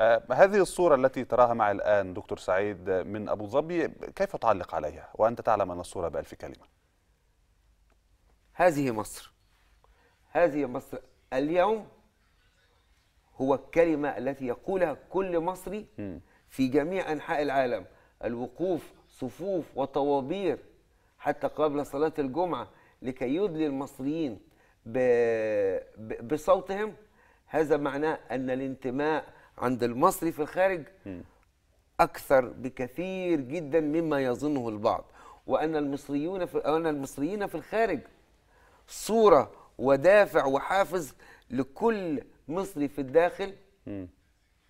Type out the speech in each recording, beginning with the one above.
آه، هذه الصورة التي تراها معي الآن دكتور سعيد من أبو ظبي كيف تعلق عليها وأنت تعلم أن الصورة بألف كلمة هذه مصر هذه مصر اليوم هو الكلمة التي يقولها كل مصري في جميع أنحاء العالم الوقوف صفوف وطوابير حتى قبل صلاة الجمعة لكي يدلي المصريين بصوتهم هذا معناه أن الانتماء عند المصري في الخارج اكثر بكثير جدا مما يظنه البعض وان المصريون في أن المصريين في الخارج صوره ودافع وحافز لكل مصري في الداخل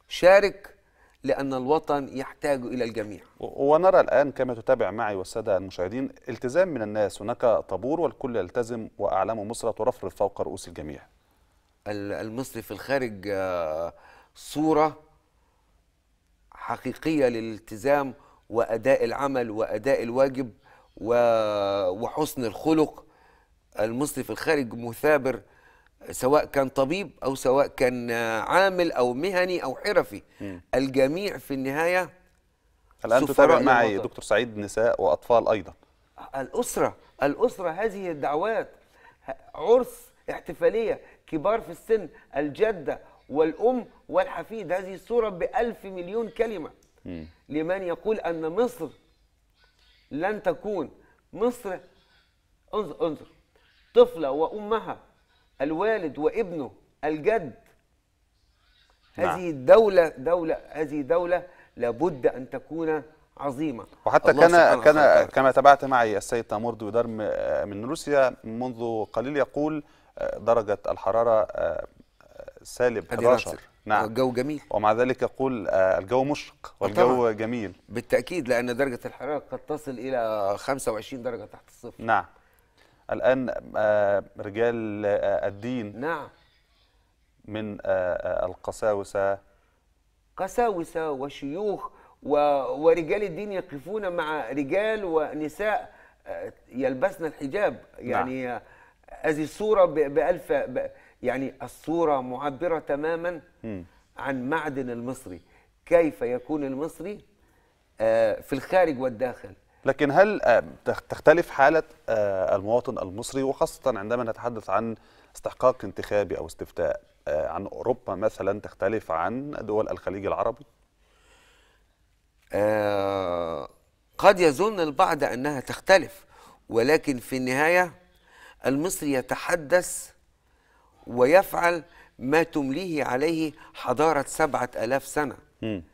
شارك لأن الوطن يحتاج إلى الجميع ونرى الآن كما تتابع معي والسادة المشاهدين التزام من الناس هناك طابور والكل يلتزم وأعلام مصر ترفرف فوق رؤوس الجميع المصري في الخارج آه، صورة حقيقية للالتزام وأداء العمل وأداء الواجب وحسن الخلق المصري في الخارج مثابر سواء كان طبيب أو سواء كان عامل أو مهني أو حرفي م. الجميع في النهاية الآن تتابع معي الموضوع. دكتور سعيد نساء وأطفال أيضا الأسرة الأسرة هذه الدعوات عرس احتفالية كبار في السن الجدة والأم والحفيد هذه الصورة بألف مليون كلمة م. لمن يقول أن مصر لن تكون مصر انظر انظر طفلة وأمها الوالد وابنه الجد نعم. هذه الدولة دولة هذه دولة لابد أن تكون عظيمة وحتى كان كان كما تابعت معي السيد تامور دويدار آه، من روسيا منذ قليل يقول آه، درجة الحرارة آه، سالب 11 نعم الجو جميل ومع ذلك يقول آه، الجو مشرق آه، والجو طبعا. جميل بالتأكيد لأن درجة الحرارة قد تصل إلى 25 درجة تحت الصفر نعم الآن آه، رجال الدين نعم من القساوسة قساوسة وشيوخ ورجال الدين يقفون مع رجال ونساء يلبسن الحجاب نعم. يعني نعم. هذه الصورة بألف يعني الصورة معبرة تماما عن معدن المصري كيف يكون المصري آه، في الخارج والداخل لكن هل آه، تختلف حالة آه، المواطن المصري وخاصة عندما نتحدث عن استحقاق انتخابي أو استفتاء عن أوروبا مثلا تختلف عن دول الخليج العربي؟ قد يظن البعض أنها تختلف ولكن في النهاية المصري يتحدث ويفعل ما تمليه عليه حضارة سبعة ألاف سنة م.